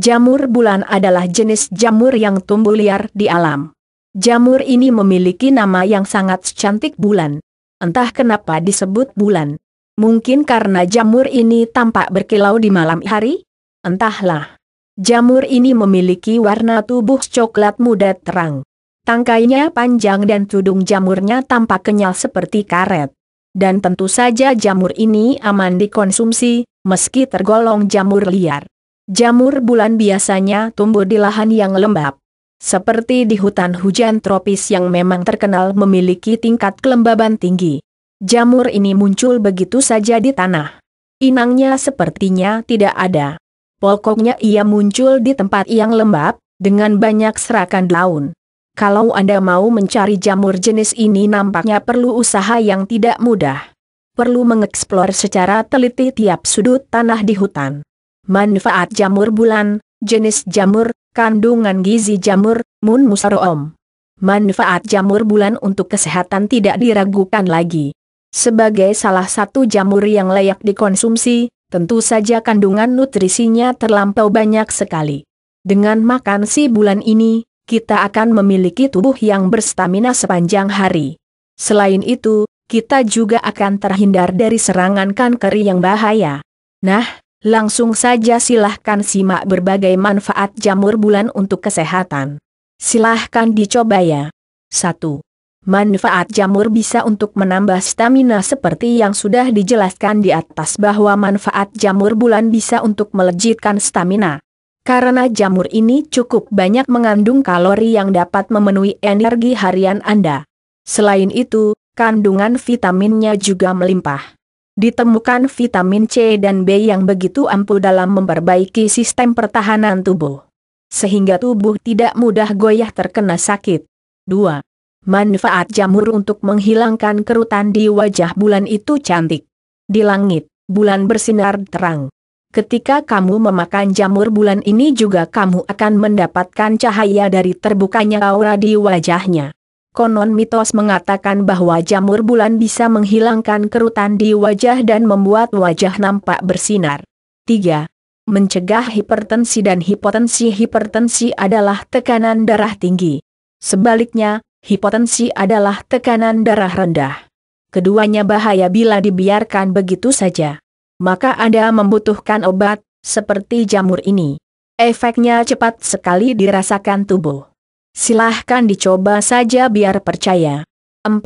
Jamur bulan adalah jenis jamur yang tumbuh liar di alam. Jamur ini memiliki nama yang sangat cantik bulan. Entah kenapa disebut bulan. Mungkin karena jamur ini tampak berkilau di malam hari? Entahlah. Jamur ini memiliki warna tubuh coklat muda terang. Tangkainya panjang dan tudung jamurnya tampak kenyal seperti karet. Dan tentu saja jamur ini aman dikonsumsi, meski tergolong jamur liar. Jamur bulan biasanya tumbuh di lahan yang lembab. Seperti di hutan hujan tropis yang memang terkenal memiliki tingkat kelembaban tinggi. Jamur ini muncul begitu saja di tanah. Inangnya sepertinya tidak ada. Pokoknya ia muncul di tempat yang lembab, dengan banyak serakan daun. Kalau Anda mau mencari jamur jenis ini nampaknya perlu usaha yang tidak mudah perlu mengeksplor secara teliti tiap sudut tanah di hutan manfaat jamur bulan, jenis jamur, kandungan gizi jamur, mun musaroom. Manfaat jamur bulan untuk kesehatan tidak diragukan lagi. Sebagai salah satu jamur yang layak dikonsumsi, tentu saja kandungan nutrisinya terlampau banyak sekali. Dengan makan si bulan ini, kita akan memiliki tubuh yang berstamina sepanjang hari. Selain itu, kita juga akan terhindar dari serangan kanker yang bahaya. Nah, Langsung saja silahkan simak berbagai manfaat jamur bulan untuk kesehatan. Silahkan dicoba ya. 1. Manfaat jamur bisa untuk menambah stamina seperti yang sudah dijelaskan di atas bahwa manfaat jamur bulan bisa untuk melejitkan stamina. Karena jamur ini cukup banyak mengandung kalori yang dapat memenuhi energi harian Anda. Selain itu, kandungan vitaminnya juga melimpah ditemukan vitamin C dan B yang begitu ampuh dalam memperbaiki sistem pertahanan tubuh. Sehingga tubuh tidak mudah goyah terkena sakit. 2. Manfaat jamur untuk menghilangkan kerutan di wajah bulan itu cantik. Di langit, bulan bersinar terang. Ketika kamu memakan jamur bulan ini juga kamu akan mendapatkan cahaya dari terbukanya aura di wajahnya. Konon mitos mengatakan bahwa jamur bulan bisa menghilangkan kerutan di wajah dan membuat wajah nampak bersinar. 3. Mencegah hipertensi dan hipotensi Hipertensi adalah tekanan darah tinggi. Sebaliknya, hipotensi adalah tekanan darah rendah. Keduanya bahaya bila dibiarkan begitu saja. Maka Anda membutuhkan obat, seperti jamur ini. Efeknya cepat sekali dirasakan tubuh. Silahkan dicoba saja biar percaya. 4.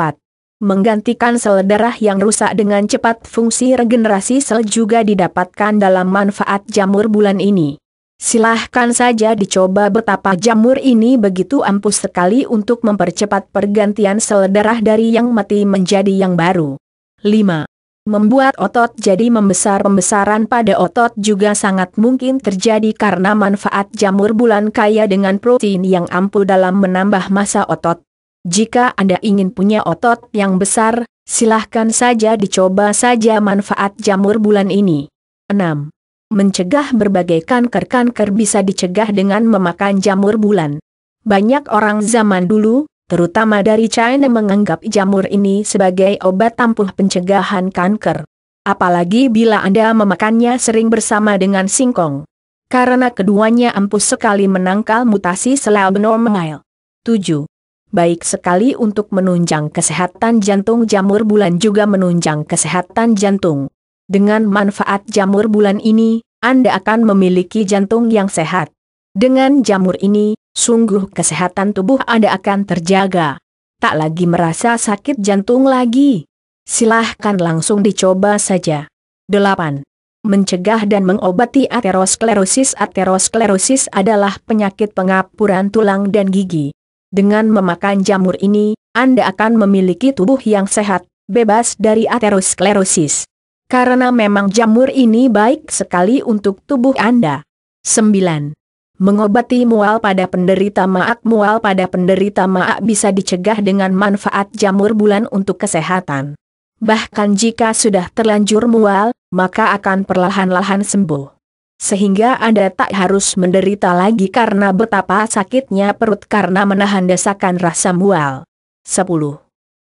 Menggantikan sel darah yang rusak dengan cepat fungsi regenerasi sel juga didapatkan dalam manfaat jamur bulan ini. Silahkan saja dicoba betapa jamur ini begitu ampuh sekali untuk mempercepat pergantian sel darah dari yang mati menjadi yang baru. 5. Membuat otot jadi membesar pembesaran pada otot juga sangat mungkin terjadi karena manfaat jamur bulan kaya dengan protein yang ampuh dalam menambah masa otot. Jika Anda ingin punya otot yang besar, silahkan saja dicoba saja manfaat jamur bulan ini. 6. Mencegah berbagai kanker-kanker bisa dicegah dengan memakan jamur bulan. Banyak orang zaman dulu, terutama dari China menganggap jamur ini sebagai obat tampuh pencegahan kanker. Apalagi bila Anda memakannya sering bersama dengan singkong. Karena keduanya ampuh sekali menangkal mutasi sel abnormal. 7. Baik sekali untuk menunjang kesehatan jantung jamur bulan juga menunjang kesehatan jantung. Dengan manfaat jamur bulan ini, Anda akan memiliki jantung yang sehat. Dengan jamur ini, Sungguh kesehatan tubuh Anda akan terjaga. Tak lagi merasa sakit jantung lagi. Silahkan langsung dicoba saja. 8. Mencegah dan mengobati aterosklerosis Aterosklerosis adalah penyakit pengapuran tulang dan gigi. Dengan memakan jamur ini, Anda akan memiliki tubuh yang sehat, bebas dari aterosklerosis. Karena memang jamur ini baik sekali untuk tubuh Anda. 9. Mengobati mual pada penderita maak mual pada penderita maak bisa dicegah dengan manfaat jamur bulan untuk kesehatan. Bahkan jika sudah terlanjur mual, maka akan perlahan-lahan sembuh. Sehingga Anda tak harus menderita lagi karena betapa sakitnya perut karena menahan desakan rasa mual. 10.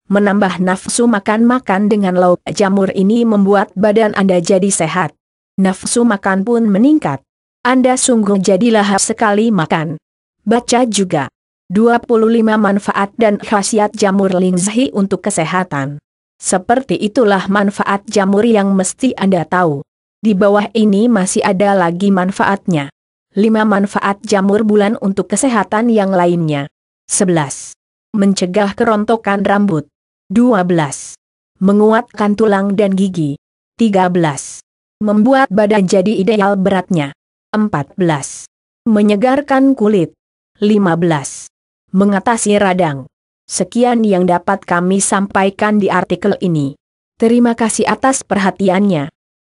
Menambah nafsu makan-makan dengan lauk jamur ini membuat badan Anda jadi sehat. Nafsu makan pun meningkat anda sungguh jadi lahap sekali makan. Baca juga. 25 manfaat dan khasiat jamur lingzhi untuk kesehatan. Seperti itulah manfaat jamur yang mesti Anda tahu. Di bawah ini masih ada lagi manfaatnya. 5 manfaat jamur bulan untuk kesehatan yang lainnya. 11. Mencegah kerontokan rambut. 12. Menguatkan tulang dan gigi. 13. Membuat badan jadi ideal beratnya. 14. Menyegarkan kulit. 15. Mengatasi radang. Sekian yang dapat kami sampaikan di artikel ini. Terima kasih atas perhatiannya.